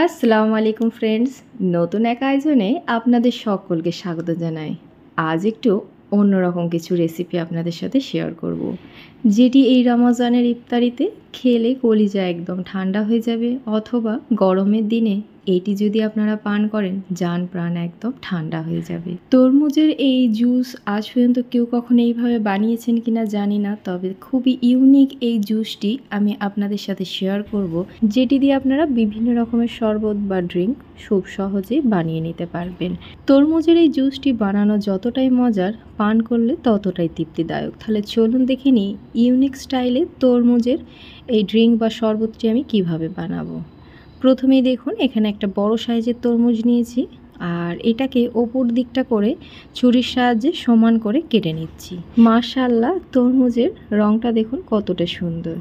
আসসালামু আলাইকুম ফ্রেন্ডস নতুন এক আয়োজনে আপনাদের সকলকে স্বাগত জানাই আজ একটু অন্যরকম কিছু রেসিপি আপনাদের সাথে শেয়ার করব। যেটি এই রমজানের ইফতারিতে খেলে কলিজা একদম ঠান্ডা হয়ে যাবে অথবা গরমের দিনে এটি যদি আপনারা পান করেন যান প্রাণ একদম ঠান্ডা হয়ে যাবে তরমুজের এই জুস আজ পর্যন্ত কেউ কখনো এইভাবে বানিয়েছেন কিনা জানি না তবে খুবই ইউনিক এই জুসটি আমি আপনাদের সাথে শেয়ার করব যেটি দিয়ে আপনারা বিভিন্ন রকমের শরবত বা ড্রিঙ্ক খুব সহজে বানিয়ে নিতে পারবেন তরমুজের এই জুসটি বানানো যতটাই মজার পান করলে ততটাই তৃপ্তিদায়ক তাহলে চলুন দেখে নিই ইউনিক স্টাইলে তরমুজের এই ড্রিঙ্ক বা শরবতটি আমি কিভাবে বানাবো প্রথমেই দেখুন এখানে একটা বড় সাইজের তরমুজ নিয়েছি আর এটাকে ওপর দিকটা করে ছুরির সাহায্যে সমান করে কেটে নিচ্ছি মাশাল্লাহ তরমুজের রঙটা দেখুন কতটা সুন্দর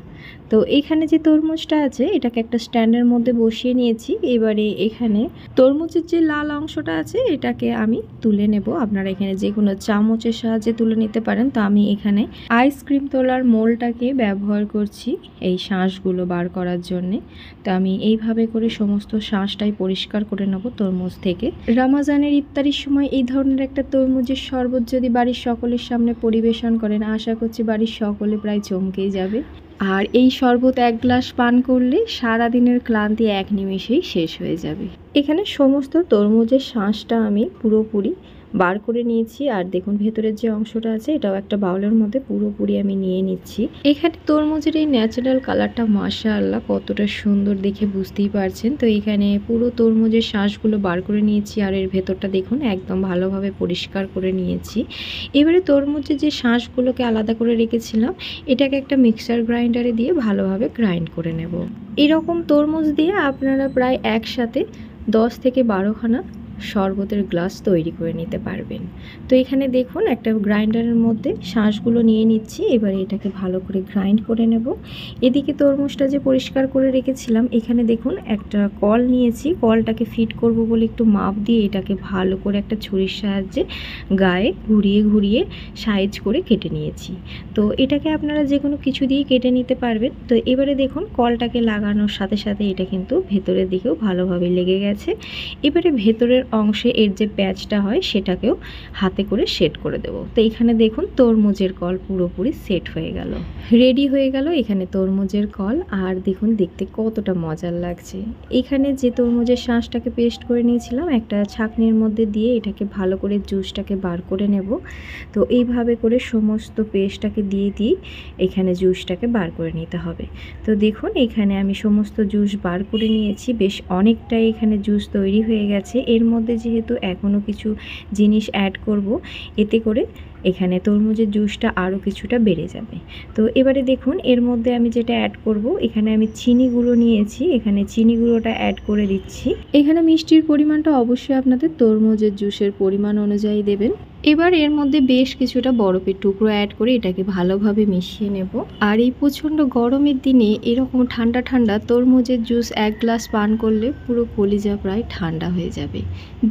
তো এখানে যে তরমুজটা আছে এটাকে একটা স্ট্যান্ডের মধ্যে বসিয়ে নিয়েছি এবারে এখানে তরমুজের যে লাল অংশটা আছে এটাকে আমি তুলে নেব আপনারা এখানে যে কোনো চামচের সাহায্যে তুলে নিতে পারেন তো আমি এখানে আইসক্রিম তোলার মোলটাকে ব্যবহার করছি এই শাঁসগুলো বার করার জন্যে তো আমি এইভাবে করে সমস্ত শাঁসটাই পরিষ্কার করে নেব তরমুজ থেকে রামাজানের ইফতারির সময় এই ধরনের একটা তরমুজের শরবত যদি বাড়ির সকলের সামনে পরিবেশন করেন আশা করছি বাড়ির সকলে প্রায় চমকেই যাবে আর এই শরবত এক গ্লাস পান করলে সারা দিনের ক্লান্তি এক নিমেষেই শেষ হয়ে যাবে এখানে সমস্ত তরমুজের শাঁসটা আমি পুরোপুরি বার করে নিয়েছি আর দেখুন ভেতরের যে অংশটা আছে এটাও একটা বাউলের মধ্যে পুরোপুরি আমি নিয়ে নিচ্ছি এখানে তরমুজের এই ন্যাচারাল কালারটা মাসা আল্লাহ কতটা সুন্দর দেখে বুঝতেই পারছেন তো এখানে পুরো তরমুজের শাঁসগুলো বার করে নিয়েছি আর এর ভেতরটা দেখুন একদম ভালোভাবে পরিষ্কার করে নিয়েছি এবারে তরমুজের যে শাঁসগুলোকে আলাদা করে রেখেছিলাম এটাকে একটা মিক্সার গ্রাইন্ডারে দিয়ে ভালোভাবে গ্রাইন্ড করে নেব এরকম তরমুজ দিয়ে আপনারা প্রায় একসাথে দশ থেকে বারোখানা শরবতের গ্লাস তৈরি করে নিতে পারবেন তো এখানে দেখুন একটা গ্রাইন্ডারের মধ্যে শাঁসগুলো নিয়ে নিচ্ছি এবারে এটাকে ভালো করে গ্রাইন্ড করে নেব এদিকে তরমুজটা যে পরিষ্কার করে রেখেছিলাম এখানে দেখুন একটা কল নিয়েছি কলটাকে ফিট করব বলে একটু মাপ দিয়ে এটাকে ভালো করে একটা ছুরির সাহায্যে গায়ে ঘুরিয়ে ঘুরিয়ে সাইজ করে কেটে নিয়েছি তো এটাকে আপনারা যে কোনো কিছু দিয়ে কেটে নিতে পারবেন তো এবারে দেখুন কলটাকে লাগানোর সাথে সাথে এটা কিন্তু ভেতরের দিকেও ভালোভাবে লেগে গেছে এবারে ভেতরের অংশে এর যে প্যাচটা হয় সেটাকেও হাতে করে সেট করে দেব তো এখানে দেখুন তরমুজের কল পুরোপুরি সেট হয়ে গেল রেডি হয়ে গেল এখানে তরমুজের কল আর দেখুন দেখতে কতটা মজার লাগছে এখানে যে তরমুজের শাঁসটাকে পেস্ট করে নিয়েছিলাম একটা ছাঁকনির মধ্যে দিয়ে এটাকে ভালো করে জুসটাকে বার করে নেব তো এইভাবে করে সমস্ত পেস্টটাকে দিয়ে দিই এখানে জুসটাকে বার করে নিতে হবে তো দেখুন এখানে আমি সমস্ত জুস বার করে নিয়েছি বেশ অনেকটাই এখানে জুস তৈরি হয়ে গেছে এর মধ্যে মধ্যে যেহেতু এখনও কিছু জিনিস অ্যাড করব এতে করে এখানে তরমুজের জুসটা আরও কিছুটা বেড়ে যাবে তো এবারে দেখুন এর মধ্যে আমি যেটা অ্যাড করব এখানে আমি চিনি গুঁড়ো নিয়েছি এখানে চিনি গুঁড়োটা অ্যাড করে দিচ্ছি এখানে মিষ্টির পরিমাণটা অবশ্যই আপনাদের তরমুজের জুসের পরিমাণ অনুযায়ী দেবেন এবার এর মধ্যে বেশ কিছুটা বরফের টুকরো অ্যাড করে এটাকে ভালোভাবে মিশিয়ে নেব আর এই প্রচণ্ড গরমের দিনে এরকম ঠান্ডা ঠান্ডা তরমুজের জুস এক গ্লাস পান করলে পুরো কলিজা প্রায় ঠান্ডা হয়ে যাবে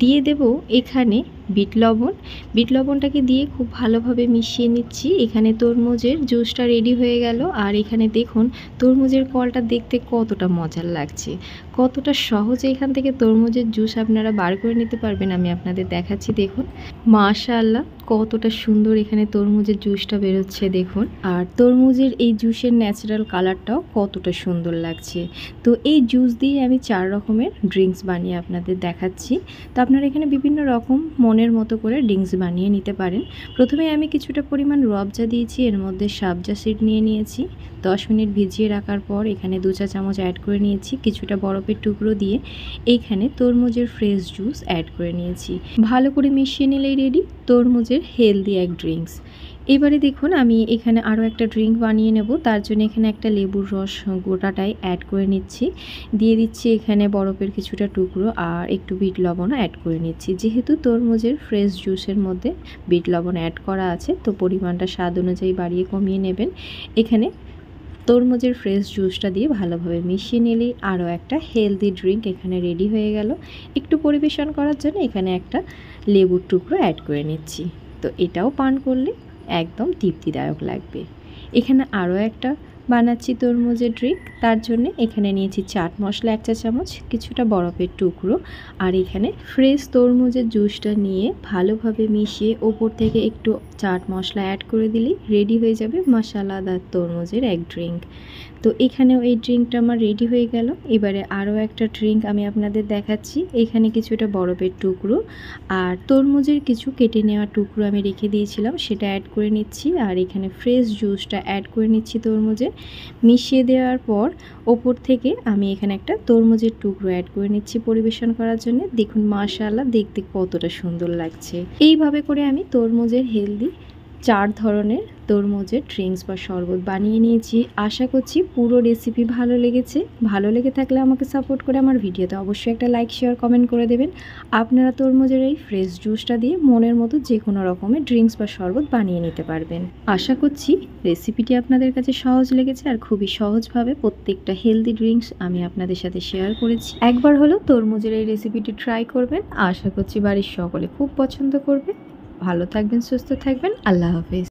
দিয়ে দেব এখানে বিট লবণ বিট লবণটাকে দিয়ে খুব ভালোভাবে মিশিয়ে নিচ্ছি এখানে তরমুজের জুসটা রেডি হয়ে গেল আর এখানে দেখুন তরমুজের কলটা দেখতে কতটা মজার লাগছে কতটা সহজে এখান থেকে তরমুজের জুস আপনারা বার করে নিতে পারবেন আমি আপনাদের দেখাচ্ছি দেখুন মাশাআল্লাহ কতটা সুন্দর এখানে তরমুজের জুসটা বেরোচ্ছে দেখুন আর তরমুজের এই জুসের ন্যাচারাল কালারটাও কতটা সুন্দর লাগছে তো এই জুস দিয়ে আমি চার রকমের ড্রিঙ্কস বানিয়ে আপনাদের দেখাচ্ছি তো আপনারা এখানে বিভিন্ন রকম মনে মনের মতো করে ড্রিঙ্কস বানিয়ে নিতে পারেন প্রথমে আমি কিছুটা পরিমাণ রবজা দিয়েছি এর মধ্যে সাবজা সিড নিয়ে নিয়েছি 10 মিনিট ভিজিয়ে রাখার পর এখানে দু চা চামচ অ্যাড করে নিয়েছি কিছুটা বরফের টুকরো দিয়ে এইখানে তরমুজের ফ্রেশ জুস অ্যাড করে নিয়েছি ভালো করে মিশিয়ে নিলেই রেডি তরমুজের হেলদি এক ড্রিঙ্কস এবারে দেখুন আমি এখানে আরও একটা ড্রিঙ্ক বানিয়ে নেব তার জন্য এখানে একটা লেবুর রস গোটাটাই অ্যাড করে নিচ্ছি দিয়ে দিচ্ছি এখানে বরফের কিছুটা টুকরো আর একটু বিট লবণও অ্যাড করে নিচ্ছি যেহেতু তরমুজের ফ্রেশ জুসের মধ্যে বিট লবণ অ্যাড করা আছে তো পরিমাণটা স্বাদ অনুযায়ী বাড়িয়ে কমিয়ে নেবেন এখানে তরমুজের ফ্রেশ জুসটা দিয়ে ভালোভাবে মিশিয়ে নিলেই আরও একটা হেলদি ড্রিঙ্ক এখানে রেডি হয়ে গেল একটু পরিবেশন করার জন্য এখানে একটা লেবুর টুকরো অ্যাড করে নিচ্ছি তো এটাও পান করলে একদম তৃপ্তিদায়ক লাগবে এখানে আরও একটা বানাচ্ছি তরমুজের ড্রিঙ্ক তার জন্য এখানে নিয়েছি চাট মশলা এক চা চামচ কিছুটা বরফের টুকরো আর এখানে ফ্রেশ তরমুজের জুসটা নিয়ে ভালোভাবে মিশিয়ে ওপর থেকে একটু চাট মশলা অ্যাড করে দিলেই রেডি হয়ে যাবে মশালাদার তরমুজের এক ড্রিঙ্ক তো এখানেও এই ড্রিঙ্কটা আমার রেডি হয়ে গেল এবারে আরও একটা ড্রিঙ্ক আমি আপনাদের দেখাচ্ছি এখানে কিছুটা বরফের টুকরো আর তরমুজের কিছু কেটে নেওয়া টুকরো আমি রেখে দিয়েছিলাম সেটা অ্যাড করে নিচ্ছি আর এখানে ফ্রেশ জুসটা অ্যাড করে নিচ্ছি তরমুজের মিশিয়ে দেওয়ার পর ওপর থেকে আমি এখানে একটা তরমুজের টুকরো অ্যাড করে নিচ্ছি পরিবেশন করার জন্য দেখুন মাশাল্লাহ দেখতে কতটা সুন্দর লাগছে এইভাবে করে আমি তরমুজের হেলদি চার ধরনের তরমুজের ড্রিঙ্কস বা শরবত বানিয়ে নিয়েছি আশা করছি পুরো রেসিপি ভালো লেগেছে ভালো লেগে থাকলে আমাকে সাপোর্ট করে আমার ভিডিওতে অবশ্যই একটা লাইক শেয়ার কমেন্ট করে দেবেন আপনারা তরমুজের এই ফ্রেশ জুসটা দিয়ে মনের মতো যে কোনো রকমের ড্রিঙ্কস বা শরবত বানিয়ে নিতে পারবেন আশা করছি রেসিপিটি আপনাদের কাছে সহজ লেগেছে আর খুবই সহজভাবে প্রত্যেকটা হেলদি ড্রিঙ্কস আমি আপনাদের সাথে শেয়ার করেছি একবার হলো তরমুজের এই রেসিপিটি ট্রাই করবেন আশা করছি বাড়ির সকলে খুব পছন্দ করবে ভালো থাকবেন সুস্থ থাকবেন আল্লাহ হাফিজ